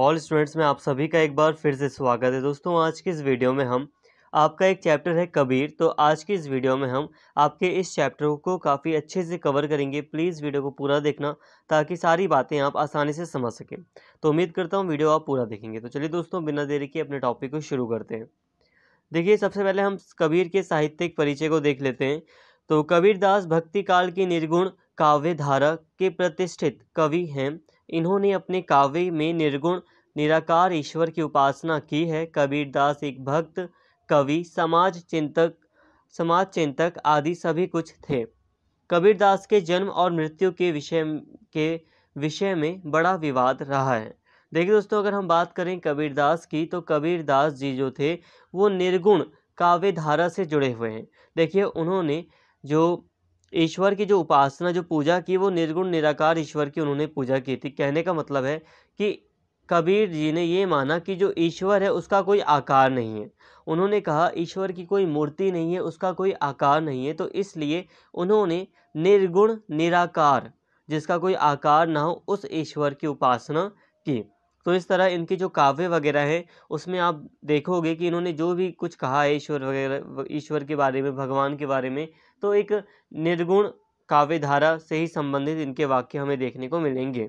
all students में आप सभी का एक बार फिर से स्वागत है दोस्तों आज की इस वीडियो में हम आपका एक चैप्टर है कबीर तो आज की इस वीडियो में हम आपके इस चैप्टर को काफ़ी अच्छे से कवर करेंगे प्लीज़ वीडियो को पूरा देखना ताकि सारी बातें आप आसानी से समझ सकें तो उम्मीद करता हूँ वीडियो आप पूरा देखेंगे तो चलिए दोस्तों बिना देरी के अपने टॉपिक को शुरू करते हैं देखिए सबसे पहले हम कबीर के साहित्यिक परिचय को देख लेते हैं तो कबीरदास भक्ति काल की निर्गुण काव्य धारा के प्रतिष्ठित कवि हैं इन्होंने अपने काव्य में निर्गुण निराकार ईश्वर की उपासना की है कबीरदास एक भक्त कवि समाज चिंतक समाज चिंतक आदि सभी कुछ थे कबीरदास के जन्म और मृत्यु के विषय के विषय में बड़ा विवाद रहा है देखिए दोस्तों अगर हम बात करें कबीरदास की तो कबीरदास जी जो थे वो निर्गुण काव्य धारा से जुड़े हुए हैं देखिए उन्होंने जो ईश्वर की जो उपासना जो पूजा की वो निर्गुण निराकार ईश्वर की उन्होंने पूजा की थी कहने का मतलब है कि कबीर जी ने ये माना कि जो ईश्वर है उसका कोई आकार नहीं है उन्होंने कहा ईश्वर की कोई मूर्ति नहीं है उसका कोई आकार नहीं है तो इसलिए उन्होंने निर्गुण निराकार जिसका कोई आकार ना हो उस ईश्वर की उपासना की तो इस तरह इनके जो काव्य वगैरह हैं उसमें आप देखोगे कि इन्होंने जो भी कुछ कहा है ईश्वर वगैरह ईश्वर के बारे में भगवान के बारे में तो एक निर्गुण काव्य धारा से ही संबंधित इनके वाक्य हमें देखने को मिलेंगे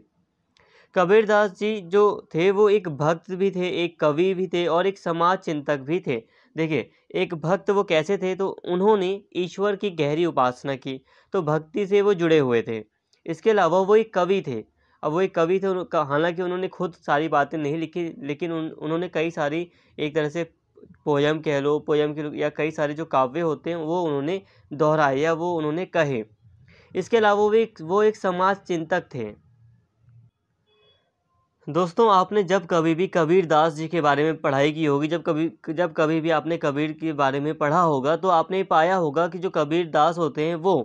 कबीरदास जी जो थे वो एक भक्त भी थे एक कवि भी थे और एक समाज चिंतक भी थे देखिए एक भक्त वो कैसे थे तो उन्होंने ईश्वर की गहरी उपासना की तो भक्ति से वो जुड़े हुए थे इसके अलावा वो एक कवि थे अब वो एक कवि थे हालांकि उन्होंने खुद सारी बातें नहीं लिखी लेकिन उन उन्होंने कई सारी एक तरह से पोयम कह लो पोयम के या कई सारे जो काव्य होते हैं वो उन्होंने दोहराए या वो उन्होंने कहे इसके अलावा वो एक वो एक समाज चिंतक थे दोस्तों आपने जब कभी भी कबीर दास जी के बारे में पढ़ाई की होगी जब कभी जब कभी भी आपने कबीर के बारे में पढ़ा होगा तो आपने पाया होगा कि जो कबीर दास होते हैं वो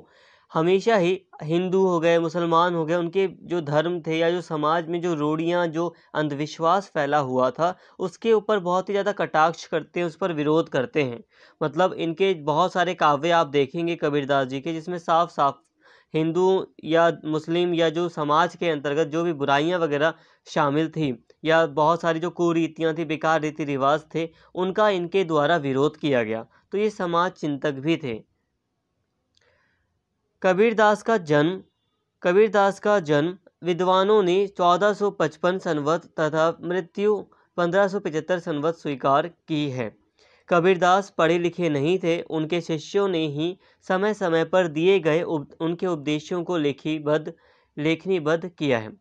हमेशा ही हिंदू हो गए मुसलमान हो गए उनके जो धर्म थे या जो समाज में जो रूढ़ियाँ जो अंधविश्वास फैला हुआ था उसके ऊपर बहुत ही ज़्यादा कटाक्ष करते हैं उस पर विरोध करते हैं मतलब इनके बहुत सारे काव्य आप देखेंगे कबीरदास जी के जिसमें साफ साफ हिंदू या मुस्लिम या जो समाज के अंतर्गत जो भी बुराइयाँ वगैरह शामिल थी या बहुत सारी जो कुरीतियाँ थी बेकार रीति रिवाज थे उनका इनके द्वारा विरोध किया गया तो ये समाज चिंतक भी थे कबीरदास का जन्म कबीरदास का जन्म विद्वानों ने 1455 संवत तथा मृत्यु 1575 संवत स्वीकार की है कबीरदास पढ़े लिखे नहीं थे उनके शिष्यों ने ही समय समय पर दिए गए उप, उनके उपदेशों को लेखीबद्ध लेखनीबद्ध किया है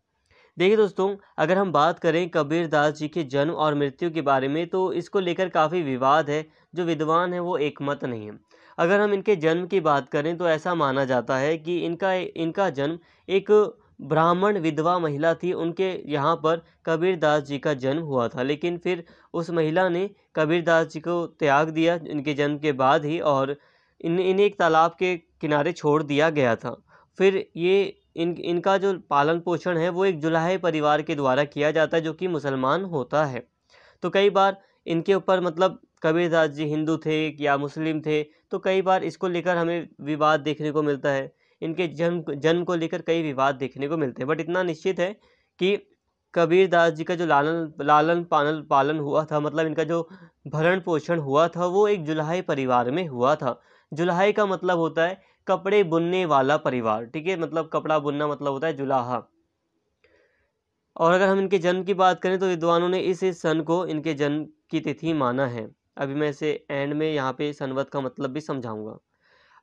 देखिए दोस्तों अगर हम बात करें कबीरदास जी के जन्म और मृत्यु के बारे में तो इसको लेकर काफ़ी विवाद है जो विद्वान है वो एकमत नहीं है अगर हम इनके जन्म की बात करें तो ऐसा माना जाता है कि इनका इनका जन्म एक ब्राह्मण विधवा महिला थी उनके यहाँ पर कबीरदास जी का जन्म हुआ था लेकिन फिर उस महिला ने कबीरदास जी को त्याग दिया इनके जन्म के बाद ही और इन इन्हें एक तालाब के किनारे छोड़ दिया गया था फिर ये इन इनका जो पालन पोषण है वो एक जुलाहे परिवार के द्वारा किया जाता है जो कि मुसलमान होता है तो कई बार इनके ऊपर मतलब कबीरदास जी हिंदू थे या मुस्लिम थे तो कई बार इसको लेकर हमें विवाद देखने को मिलता है इनके जन्म जन्म को लेकर कई विवाद देखने को मिलते हैं बट इतना निश्चित है कि कबीरदास जी का जो लालन लालन पालन पालन हुआ था मतलब इनका जो भरण पोषण हुआ था वो एक जुलाहे परिवार में हुआ था जुलाहे का मतलब होता है कपड़े बुनने वाला परिवार ठीक है मतलब कपड़ा बुनना मतलब होता है जुलाहा और अगर हम इनके जन्म की बात करें तो विद्वानों ने इस सन को इनके जन्म की तिथि माना है अभी मैं इसे एंड में यहाँ पे सनवत का मतलब भी समझाऊंगा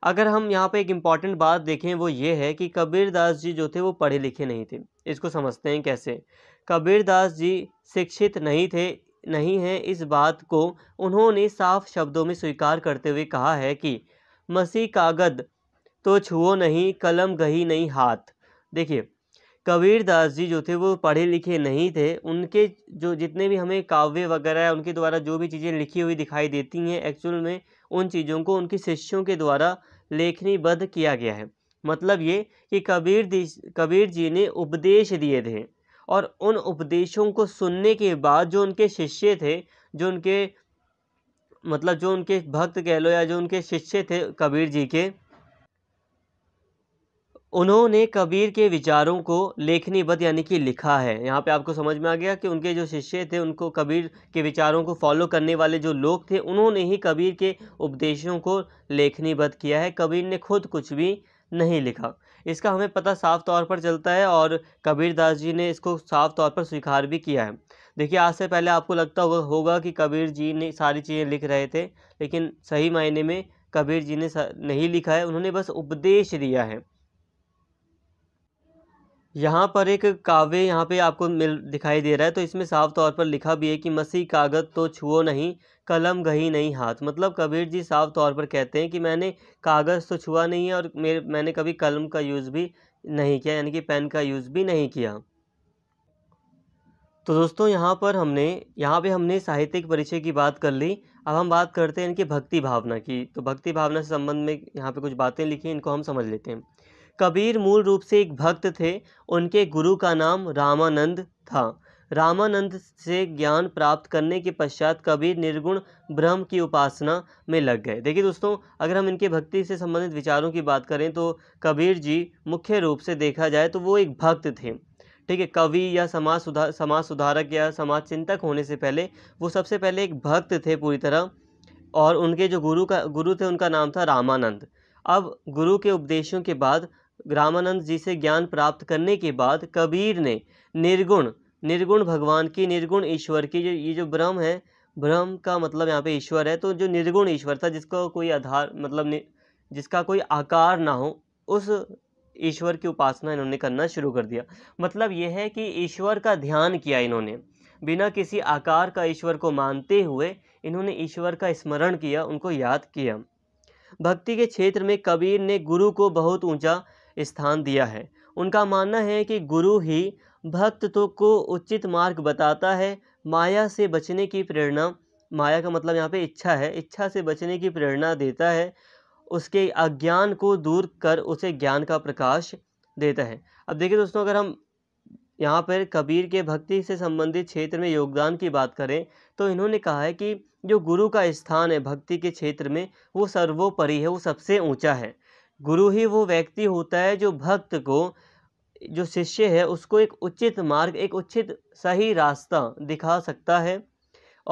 अगर हम यहाँ पे एक इम्पॉर्टेंट बात देखें वो ये है कि कबीर दास जी जो थे वो पढ़े लिखे नहीं थे इसको समझते हैं कैसे कबीर दास जी शिक्षित नहीं थे नहीं हैं इस बात को उन्होंने साफ शब्दों में स्वीकार करते हुए कहा है कि मसीह कागद तो छुओ नहीं कलम गही नहीं हाथ देखिए कबीरदास जी जो थे वो पढ़े लिखे नहीं थे उनके जो जितने भी हमें काव्य वगैरह उनके द्वारा जो भी चीज़ें लिखी हुई दिखाई देती हैं एक्चुअल में उन चीज़ों को उनके शिष्यों के द्वारा लेखनीबद्ध किया गया है मतलब ये कि कबीर कबीर जी ने उपदेश दिए थे और उन उपदेशों को सुनने के बाद जो उनके शिष्य थे जो उनके मतलब जो उनके भक्त कह लो या जो उनके शिष्य थे कबीर जी के उन्होंने कबीर के विचारों को लेखनीबद्ध यानी कि लिखा है यहाँ पे आपको समझ में आ गया कि उनके जो शिष्य थे उनको कबीर के विचारों को फॉलो करने वाले जो लोग थे उन्होंने ही कबीर के उपदेशों को लेखनीबद्ध किया है कबीर ने खुद कुछ भी नहीं लिखा इसका हमें पता साफ तौर पर चलता है और कबीर दास जी ने इसको साफ तौर पर स्वीकार भी किया है देखिए आज से पहले आपको लगता होगा कि कबीर जी ने सारी चीज़ें लिख रहे थे लेकिन सही मायने में कबीर जी ने नहीं लिखा है उन्होंने बस उपदेश दिया है यहाँ पर एक काव्य यहाँ पे आपको मिल दिखाई दे रहा है तो इसमें साफ तौर पर लिखा भी है कि मसी कागज़ तो छुओ नहीं कलम गही नहीं हाथ मतलब कबीर जी साफ तौर पर कहते हैं कि मैंने कागज़ तो छुआ नहीं है और मेरे मैंने कभी कलम का यूज़ भी नहीं किया यानी कि पेन का यूज़ भी नहीं किया तो दोस्तों यहाँ पर हमने यहाँ पे हमने साहित्यिक परिचय की बात कर ली अब हम बात करते हैं इनकी भक्ति भावना की तो भक्ति भावना से संबंध में यहाँ पे कुछ बातें लिखी इनको हम समझ लेते हैं कबीर मूल रूप से एक भक्त थे उनके गुरु का नाम रामानंद था रामानंद से ज्ञान प्राप्त करने के पश्चात कबीर निर्गुण ब्रह्म की उपासना में लग गए देखिए दोस्तों अगर हम इनके भक्ति से संबंधित विचारों की बात करें तो कबीर जी मुख्य रूप से देखा जाए तो वो एक भक्त थे ठीक है कवि या समाज सुधार समाज सुधारक या समाज चिंतक होने से पहले वो सबसे पहले एक भक्त थे पूरी तरह और उनके जो गुरु का गुरु थे उनका नाम था रामानंद अब गुरु के उपदेशों के बाद रामानंद जी से ज्ञान प्राप्त करने के बाद कबीर ने निर्गुण निर्गुण भगवान की निर्गुण ईश्वर की जो ये जो ब्रह्म है ब्रह्म का मतलब यहाँ पे ईश्वर है तो जो निर्गुण ईश्वर था जिसको कोई आधार मतलब जिसका कोई आकार ना हो उस ईश्वर की उपासना इन्होंने करना शुरू कर दिया मतलब यह है कि ईश्वर का ध्यान किया इन्होंने बिना किसी आकार का ईश्वर को मानते हुए इन्होंने ईश्वर का स्मरण किया उनको याद किया भक्ति के क्षेत्र में कबीर ने गुरु को बहुत ऊंचा स्थान दिया है उनका मानना है कि गुरु ही भक्त तो को उचित मार्ग बताता है माया से बचने की प्रेरणा माया का मतलब यहाँ पे इच्छा है इच्छा से बचने की प्रेरणा देता है उसके अज्ञान को दूर कर उसे ज्ञान का प्रकाश देता है अब देखिए दोस्तों अगर हम यहाँ पर कबीर के भक्ति से संबंधित क्षेत्र में योगदान की बात करें तो इन्होंने कहा है कि जो गुरु का स्थान है भक्ति के क्षेत्र में वो सर्वोपरि है वो सबसे ऊंचा है गुरु ही वो व्यक्ति होता है जो भक्त को जो शिष्य है उसको एक उचित मार्ग एक उचित सही रास्ता दिखा सकता है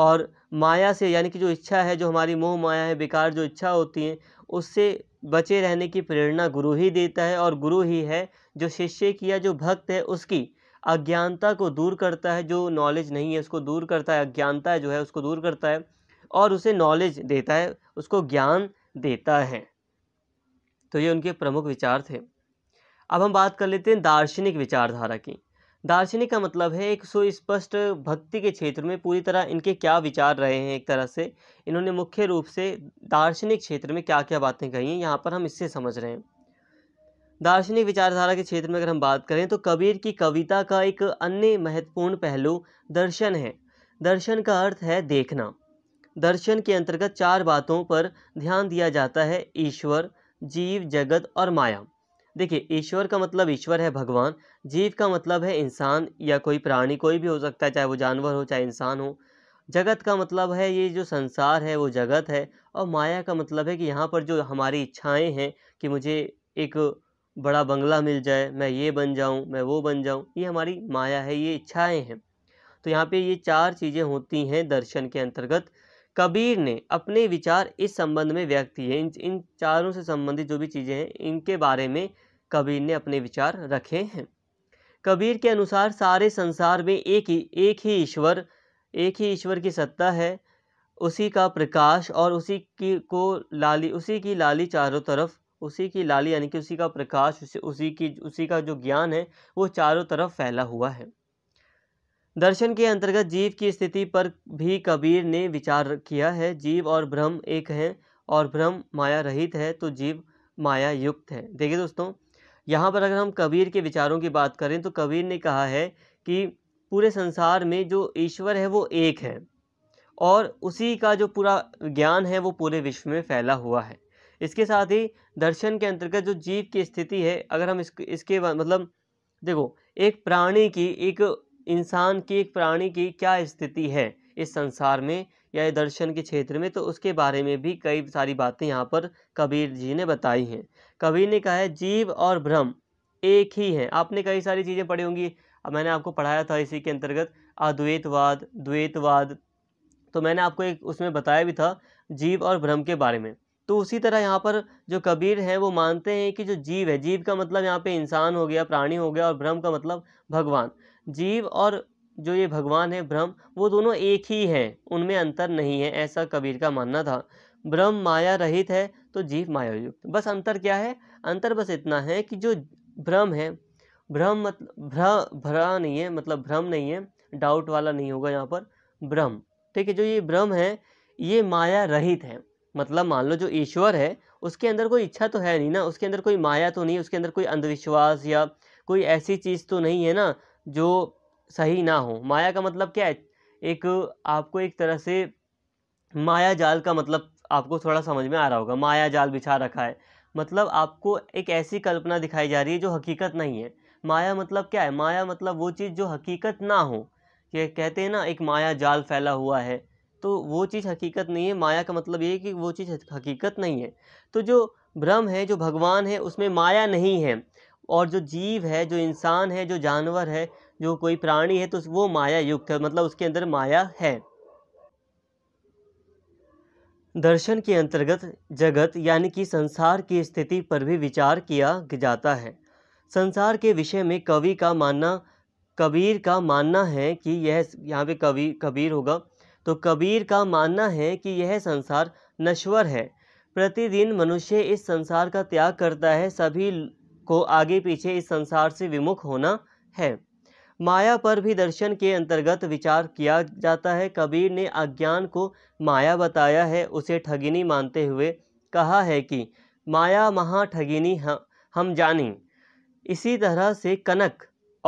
और माया से यानी कि जो इच्छा है जो हमारी मोह माया है बेकार जो इच्छा होती है उससे बचे रहने की प्रेरणा गुरु ही देता है और गुरु ही है जो शिष्य की या जो भक्त है उसकी अज्ञानता को दूर करता है जो नॉलेज नहीं है उसको दूर करता है अज्ञानता जो है उसको दूर करता है और उसे नॉलेज देता है उसको ज्ञान देता है तो ये उनके प्रमुख विचार थे अब हम बात कर लेते हैं दार्शनिक विचारधारा की दार्शनिक का मतलब है एक सुस्पष्ट भक्ति के क्षेत्र में पूरी तरह इनके क्या विचार रहे हैं एक तरह से इन्होंने मुख्य रूप से दार्शनिक क्षेत्र में क्या क्या बातें कही हैं यहाँ पर हम इससे समझ रहे हैं दार्शनिक विचारधारा के क्षेत्र में अगर हम बात करें तो कबीर की कविता का एक अन्य महत्वपूर्ण पहलू दर्शन है दर्शन का अर्थ है देखना दर्शन के अंतर्गत चार बातों पर ध्यान दिया जाता है ईश्वर जीव जगत और माया देखिए ईश्वर का मतलब ईश्वर है भगवान जीव का मतलब है इंसान या कोई प्राणी कोई भी हो सकता है चाहे वो जानवर हो चाहे इंसान हो जगत का मतलब है ये जो संसार है वो जगत है और माया का मतलब है कि यहाँ पर जो हमारी इच्छाएं हैं कि मुझे एक बड़ा बंगला मिल जाए मैं ये बन जाऊँ मैं वो बन जाऊँ ये हमारी माया है ये इच्छाएँ हैं तो यहाँ पर ये चार चीज़ें होती हैं दर्शन के अंतर्गत कबीर ने अपने विचार इस संबंध में व्यक्त किए इन इन चारों से संबंधित जो भी चीज़ें हैं इनके बारे में कबीर ने अपने विचार रखे हैं कबीर के अनुसार सारे संसार में एक ही एक ही ईश्वर एक ही ईश्वर की सत्ता है उसी का प्रकाश और उसी की को लाली उसी की लाली चारों तरफ उसी की लाली यानी कि उसी का प्रकाश उसी, उसी की उसी का जो ज्ञान है वो चारों तरफ फैला हुआ है दर्शन के अंतर्गत जीव की स्थिति पर भी कबीर ने विचार किया है जीव और ब्रह्म एक हैं और ब्रह्म माया रहित है तो जीव माया युक्त है देखिए दोस्तों यहाँ पर अगर हम कबीर के विचारों की बात करें तो कबीर ने कहा है कि पूरे संसार में जो ईश्वर है वो एक है और उसी का जो पूरा ज्ञान है वो पूरे विश्व में फैला हुआ है इसके साथ ही दर्शन के अंतर्गत जो जीव की स्थिति है अगर हम इस, इसके मतलब देखो एक प्राणी की एक इंसान की एक प्राणी की क्या स्थिति है इस संसार में या दर्शन के क्षेत्र में तो उसके बारे में भी कई सारी बातें यहाँ पर कबीर जी ने बताई हैं कबीर ने कहा है जीव और भ्रम एक ही है आपने कई सारी चीज़ें पढ़ी होंगी मैंने आपको पढ़ाया था इसी के अंतर्गत अद्वैतवाद द्वैतवाद तो मैंने आपको एक उसमें बताया भी था जीव और भ्रम के बारे में तो उसी तरह यहाँ पर जो कबीर हैं वो मानते हैं कि जो जीव है जीव का मतलब यहाँ पे इंसान हो गया प्राणी हो गया और भ्रम का मतलब भगवान जीव और जो ये भगवान है ब्रह्म वो दोनों एक ही हैं उनमें अंतर नहीं है ऐसा कबीर का मानना था ब्रह्म माया रहित है तो जीव माया युक्त बस अंतर क्या है अंतर बस इतना है कि जो भ्रम है भ्रम मतलब भ्र भ्रा नहीं है मतलब भ्रम नहीं है डाउट वाला नहीं होगा यहाँ पर भ्रम ठीक है जो ये भ्रम है ये माया रहित है मतलब मान लो जो ईश्वर है उसके अंदर कोई इच्छा तो है नहीं ना उसके अंदर कोई माया तो नहीं उसके अंदर कोई अंधविश्वास या कोई ऐसी चीज़ तो नहीं है ना जो सही ना हो माया का मतलब क्या है एक आपको एक तरह से माया जाल का मतलब आपको थोड़ा समझ में आ रहा होगा माया जाल बिछा रखा है मतलब आपको एक ऐसी कल्पना दिखाई जा रही है जो हकीकत नहीं है माया मतलब क्या है माया मतलब वो चीज़ जो हकीकत ना हो ये कहते हैं ना एक माया जाल फैला हुआ है तो वो चीज़ हकीकत नहीं है माया का मतलब ये कि वो चीज़ हकीकत नहीं है तो जो ब्रह्म है जो भगवान है उसमें माया नहीं है और जो जीव है जो इंसान है जो जानवर है जो कोई प्राणी है तो वो माया युक्त है मतलब उसके अंदर माया है दर्शन के अंतर्गत जगत यानी कि संसार की स्थिति पर भी विचार किया जाता है संसार के विषय में कवि का मानना कबीर का मानना है कि यह यहाँ पे कवि कबीर होगा तो कबीर का मानना है कि यह संसार नश्वर है प्रतिदिन मनुष्य इस संसार का त्याग करता है सभी को आगे पीछे इस संसार से विमुख होना है माया पर भी दर्शन के अंतर्गत विचार किया जाता है कबीर ने अज्ञान को माया बताया है उसे ठगिनी मानते हुए कहा है कि माया महा ठगिनी हम जानी इसी तरह से कनक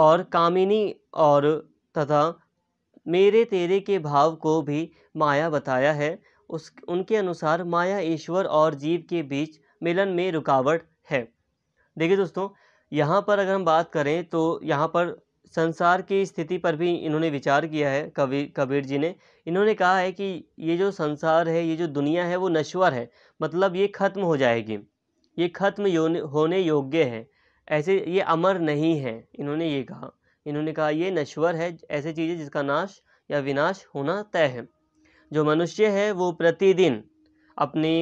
और कामिनी और तथा मेरे तेरे के भाव को भी माया बताया है उस उनके अनुसार माया ईश्वर और जीव के बीच मिलन में रुकावट है देखिए दोस्तों यहाँ पर अगर हम बात करें तो यहाँ पर संसार की स्थिति पर भी इन्होंने विचार किया है कबीर कबीर जी ने इन्होंने कहा है कि ये जो संसार है ये जो दुनिया है वो नश्वर है मतलब ये ख़त्म हो जाएगी ये ख़त्म होने योग्य है ऐसे ये अमर नहीं है इन्होंने ये कहा इन्होंने कहा ये नश्वर है ऐसे चीज़ है जिसका नाश या विनाश होना तय है जो मनुष्य है वो प्रतिदिन अपनी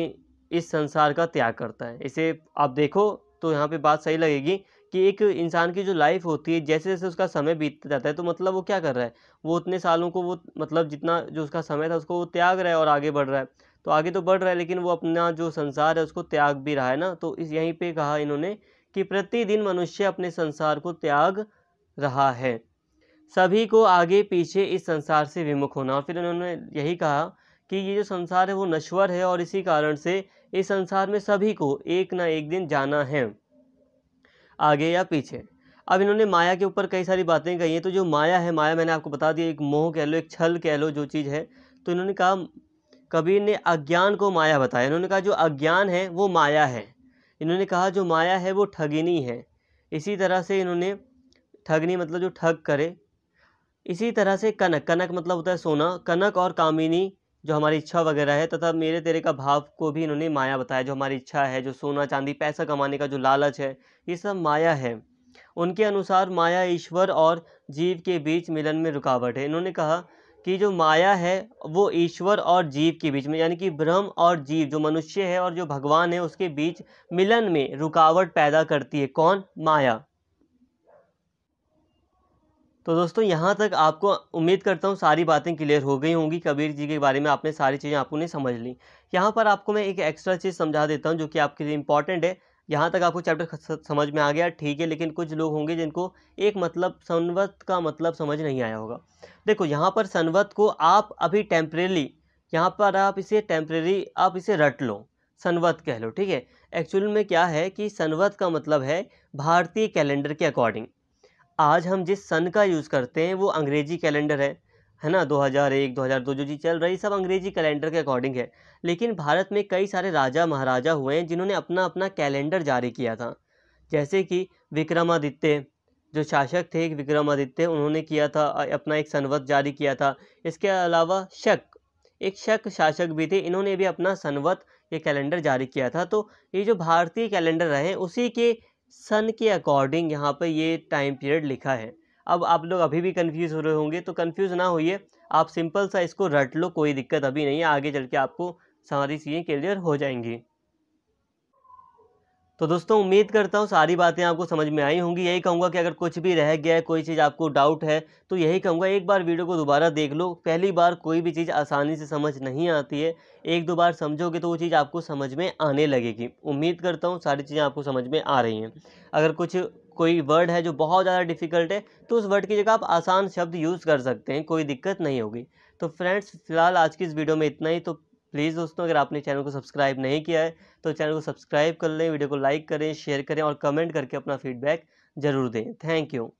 इस संसार का त्याग करता है इसे आप देखो तो यहाँ पे बात सही लगेगी कि एक इंसान की जो लाइफ होती है जैसे जैसे उसका समय बीतता जाता है तो मतलब वो क्या कर रहा है वो उतने सालों को वो मतलब जितना जो उसका समय था उसको वो त्याग रहा है और आगे बढ़ रहा है तो आगे तो बढ़ रहा है लेकिन वो अपना जो संसार है उसको त्याग भी रहा है ना तो इस यहीं पर कहा इन्होंने कि प्रतिदिन मनुष्य अपने संसार को त्याग रहा है सभी को आगे पीछे इस संसार से विमुख होना और फिर उन्होंने यही कहा कि ये जो संसार है वो नश्वर है और इसी कारण से इस संसार में सभी को एक ना एक दिन जाना है आगे या पीछे अब इन्होंने माया के ऊपर कई सारी बातें कही हैं तो जो माया है माया मैंने आपको बता दिया एक मोह कह लो एक छल कह लो जो चीज़ है तो इन्होंने कहा कबीर ने अज्ञान को माया बताया इन्होंने कहा जो अज्ञान है वो माया है इन्होंने कहा जो माया है वो ठगिनी है इसी तरह से इन्होंने ठगनी मतलब जो ठग करे इसी तरह से कनक कनक मतलब होता है सोना कनक और कामिनी जो हमारी इच्छा वगैरह है तथा मेरे तेरे का भाव को भी इन्होंने माया बताया जो हमारी इच्छा है जो सोना चांदी पैसा कमाने का जो लालच है ये सब माया है उनके अनुसार माया ईश्वर और जीव के बीच मिलन में रुकावट है इन्होंने कहा कि जो माया है वो ईश्वर और जीव के बीच में यानी कि ब्रह्म और जीव जो मनुष्य है और जो भगवान है उसके बीच मिलन में रुकावट पैदा करती है कौन माया तो दोस्तों यहाँ तक आपको उम्मीद करता हूँ सारी बातें क्लियर हो गई होंगी कबीर जी के बारे में आपने सारी चीज़ें आपने समझ ली यहाँ पर आपको मैं एक एक्स्ट्रा चीज़ समझा देता हूँ जो कि आपके लिए इंपॉर्टेंट है यहाँ तक आपको चैप्टर समझ में आ गया ठीक है लेकिन कुछ लोग होंगे जिनको एक मतलब सनवत का मतलब समझ नहीं आया होगा देखो यहाँ पर सनवत को आप अभी टेम्परेली यहाँ पर आप इसे टेम्परेरी आप इसे रट लो सनवत कह लो ठीक है एक्चुअल में क्या है कि सनवत का मतलब है भारतीय कैलेंडर के अकॉर्डिंग आज हम जिस सन का यूज़ करते हैं वो अंग्रेजी कैलेंडर है है ना 2001 2002 जो जी चल रही सब अंग्रेजी कैलेंडर के अकॉर्डिंग है लेकिन भारत में कई सारे राजा महाराजा हुए हैं जिन्होंने अपना अपना कैलेंडर जारी किया था जैसे कि विक्रमादित्य जो शासक थे विक्रमादित्य उन्होंने किया था अपना एक सनवत जारी किया था इसके अलावा शक एक शक शासक भी थे इन्होंने भी अपना सनवत ये कैलेंडर जारी किया था तो ये जो भारतीय कैलेंडर रहे उसी के सन के अकॉर्डिंग यहाँ पर ये टाइम पीरियड लिखा है अब आप लोग अभी भी कन्फ्यूज़ हो रहे होंगे तो कन्फ्यूज़ ना होइए आप सिंपल सा इसको रट लो कोई दिक्कत अभी नहीं है आगे चल के आपको सारी चीज़ें क्लियर हो जाएंगी तो दोस्तों उम्मीद करता हूँ सारी बातें आपको समझ में आई होंगी यही कहूँगा कि अगर कुछ भी रह गया है कोई चीज़ आपको डाउट है तो यही कहूँगा एक बार वीडियो को दोबारा देख लो पहली बार कोई भी चीज़ आसानी से समझ नहीं आती है एक दो बार समझोगे तो वो चीज़ आपको समझ में आने लगेगी उम्मीद करता हूँ सारी चीज़ें आपको समझ में आ रही हैं अगर कुछ कोई वर्ड है जो बहुत ज़्यादा डिफ़िकल्ट है तो उस वर्ड की जगह आप आसान शब्द यूज़ कर सकते हैं कोई दिक्कत नहीं होगी तो फ्रेंड्स फ़िलहाल आज की इस वीडियो में इतना ही तो प्लीज़ दोस्तों अगर आपने चैनल को सब्सक्राइब नहीं किया है तो चैनल को सब्सक्राइब कर लें वीडियो को लाइक करें शेयर करें और कमेंट करके अपना फीडबैक ज़रूर दें थैंक यू